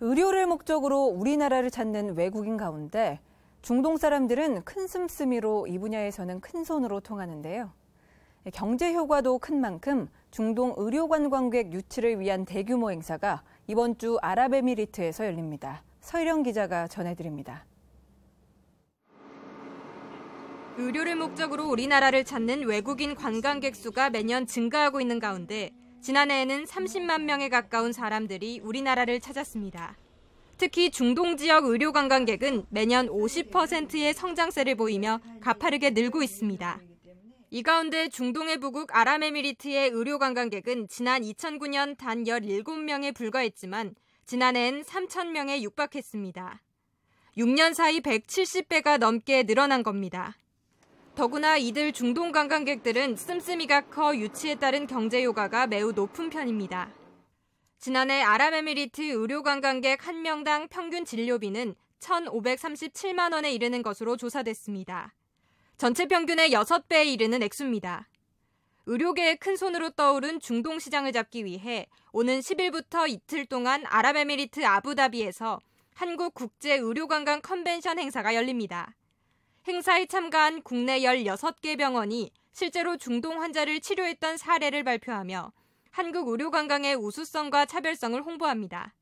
의료를 목적으로 우리나라를 찾는 외국인 가운데 중동 사람들은 큰 씀씀이로 이 분야에서는 큰 손으로 통하는데요. 경제 효과도 큰 만큼 중동 의료 관광객 유치를 위한 대규모 행사가 이번 주 아랍에미리트에서 열립니다. 서일영 기자가 전해드립니다. 의료를 목적으로 우리나라를 찾는 외국인 관광객 수가 매년 증가하고 있는 가운데 지난해에는 30만 명에 가까운 사람들이 우리나라를 찾았습니다. 특히 중동 지역 의료 관광객은 매년 50%의 성장세를 보이며 가파르게 늘고 있습니다. 이 가운데 중동의 부국 아랍에미리트의 의료 관광객은 지난 2009년 단 17명에 불과했지만 지난해엔 3천명에 육박했습니다. 6년 사이 170배가 넘게 늘어난 겁니다. 더구나 이들 중동 관광객들은 씀씀이가 커 유치에 따른 경제 효과가 매우 높은 편입니다. 지난해 아랍에미리트 의료 관광객 한 명당 평균 진료비는 1,537만 원에 이르는 것으로 조사됐습니다. 전체 평균의 6배에 이르는 액수입니다. 의료계의 큰 손으로 떠오른 중동 시장을 잡기 위해 오는 10일부터 이틀 동안 아랍에미리트 아부다비에서 한국 국제 의료관광 컨벤션 행사가 열립니다. 행사에 참가한 국내 16개 병원이 실제로 중동 환자를 치료했던 사례를 발표하며 한국 의료 관광의 우수성과 차별성을 홍보합니다.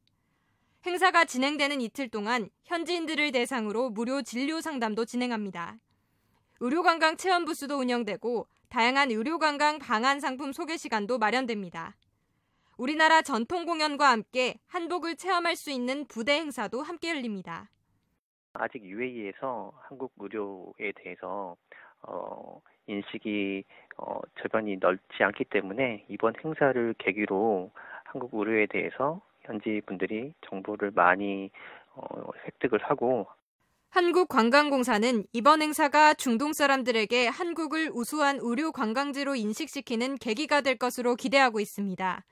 행사가 진행되는 이틀 동안 현지인들을 대상으로 무료 진료 상담도 진행합니다. 의료관광 체험 부스도 운영되고 다양한 의료관광 방안 상품 소개 시간도 마련됩니다. 우리나라 전통 공연과 함께 한복을 체험할 수 있는 부대 행사도 함께 열립니다. 아직 UAE에서 한국 의료에 대해서 어, 인식이 어, 절반이 넓지 않기 때문에 이번 행사를 계기로 한국 의료에 대해서 현지 분들이 정보를 많이 어, 획득을 하고 한국관광공사는 이번 행사가 중동 사람들에게 한국을 우수한 의료 관광지로 인식시키는 계기가 될 것으로 기대하고 있습니다.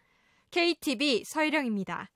KTV 서희령입니다.